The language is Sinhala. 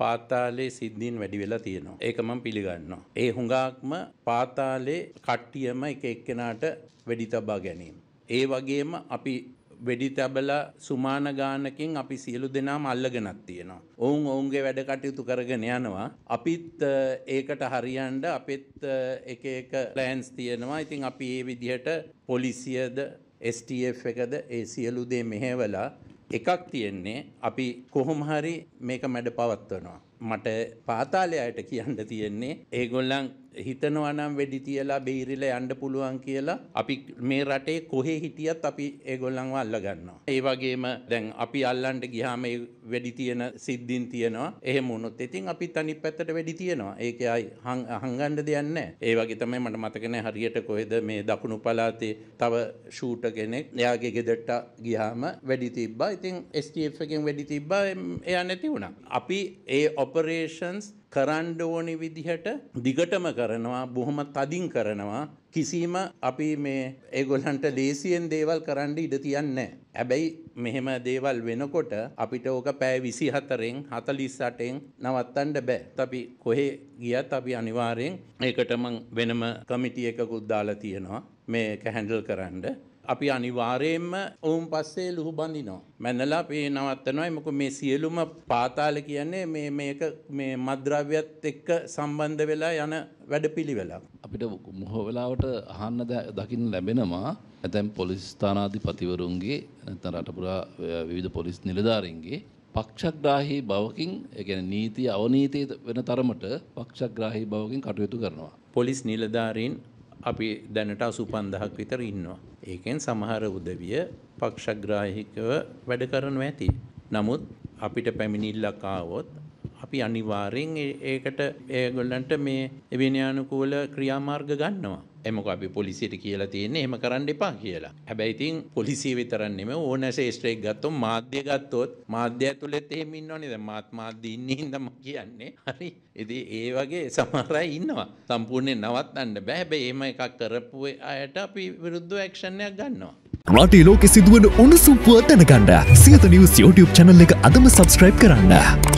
පාතාලේ සිද්ධීන් වැඩි වෙලා තියෙනවා. ඒක මම පිළිගන්නවා. ඒ හුඟක්ම පාතාලේ කට්ටියම එක එක්කෙනාට වෙඩි තබා ගැනීම. ඒ වගේම අපි වෙඩි තබලා සුමාන ගානකින් අපි සියලු දෙනාම අල්ලගෙනක් තියෙනවා. ඔවුන් ඔවුන්ගේ වැඩ කටයුතු කරගෙන යනවා. අපිත් ඒකට හරියන්න අපිත් එක එක ප්ලෑන්ස් තියෙනවා. ඉතින් අපි මේ විදිහට පොලිසියද STF එකද ඒ සියලු දේ මෙහෙवला එකක් තියෙන්නේ අපි කොහොම හරි මේක මැඩ පවත්වනවා. මට පාතාලයට කියන්න තියෙන්නේ ඒගොල්ලන් හිතනවනම් වැඩි තියලා බේරිල යන්න පුළුවන් කියලා අපි මේ රටේ කොහේ හිටියත් අපි ඒගොල්ලන්ව අල්ලගන්නවා. ඒ වගේම දැන් අපි අල්ලන්න ගියාම ඒ වැඩි තියෙන සිද්ධින් තියෙනවා. එහෙම වුණොත් ඉතින් අපි තනි පැත්තට වැඩි තියෙනවා. ඒකේ අය හංගන්න දෙයක් නැහැ. ඒ වගේ තමයි මට මතක නැහැ හරියට කොහෙද මේ දකුණු පළාතේ තව ෂූටර් කෙනෙක් එයාගේ ගෙදරට ගියාම වැඩි තිබ්බා. ඉතින් STF එකෙන් වැඩි තිබ්බා. එයා නැති වුණා. අපි ඒ ඔපරේෂන්ස් කරන්න ඕනි විදිහට දිගටම කරනවා බොහොම තදින් කරනවා කිසිම අපි මේ ඒගොල්ලන්ට ලේසියෙන් දේවල් කරන්න ඉඩ තියන්නේ හැබැයි මෙහෙම දේවල් වෙනකොට අපිට ඕක පෑ විසි හතරෙන් හතලිස්සටෙන් නවත්තන්ඩ බෑ අපි කොහේ ගියත් අපි අනිවාරයෙන් ඒකටම වෙනම කමිටියකකුද්දාලා තියෙනවා මේ කැහැන්ඩල් කරන්න අපි අනිවාර්යයෙන්ම ඔවුන් පස්සේ ලුහු බඳිනවා. මැනලා මේ නවත්තනවා. මොකද මේ සියලුම පාතාල කියන්නේ මේ මේක මේ මද්ද්‍රව්‍යත් එක්ක සම්බන්ධ වෙලා යන වැඩපිළිවෙලක්. අපිට මොහො වෙලාවට අහන්න දකින්න ලැබෙනවා ඇතැම් පොලිස් ස්ථානාධිපතිවරුන්ගේ නැත්නම් රට පුරා විවිධ පොලිස් නිලධාරීන්ගේ පක්ෂග්‍රාහී බවකින් ඒ නීති අවනීති වෙන තරමට පක්ෂග්‍රාහී බවකින් කටයුතු කරනවා. පොලිස් නිලධාරීන් අපි දැනට අසුපන්දහක් විතර ඉන්නවා. ඒකෙන් සමහර උදවිය පක්ෂග්‍රාහිකව වැඩ කරනු ඇති. නමුත් අපිට පැමිණිල්ලක් ආවොත් අපි අනිවාර්යෙන් ඒකට ඒගොල්ලන්ට මේ එවිනයානුකූල ක්‍රියාමාර්ග ගන්නවා. එමක අපි පොලිසිට කියලා තියන්නේ එම කරන්න එපා කියලා. හැබැයිතින් පොලිසිය විතරන්නෙම ඕන ශේෂත්‍රයක් ගත්තොත් මාධ්‍ය ගත්තොත් මාධ්‍ය ඇතුළෙත් එහෙම ඉන්නවනේ දැන් මාත් මාධ්‍ය ඉන්නේ හින්දාම කියන්නේ. හරි. ඉතින් ඒ වගේ සමහර අය ඉන්නවා. සම්පූර්ණයෙන් නවත්තන්න බෑ. හැබැයි එහෙම එකක් කරපු අයට අපි විරුද්ධව ඇක්ෂන් එකක් ගන්නවා. රටේ ලෝකෙ සිදුවන උණුසුම්පුව දැනගන්න සියත නිවස් YouTube channel එක අදම subscribe කරන්න.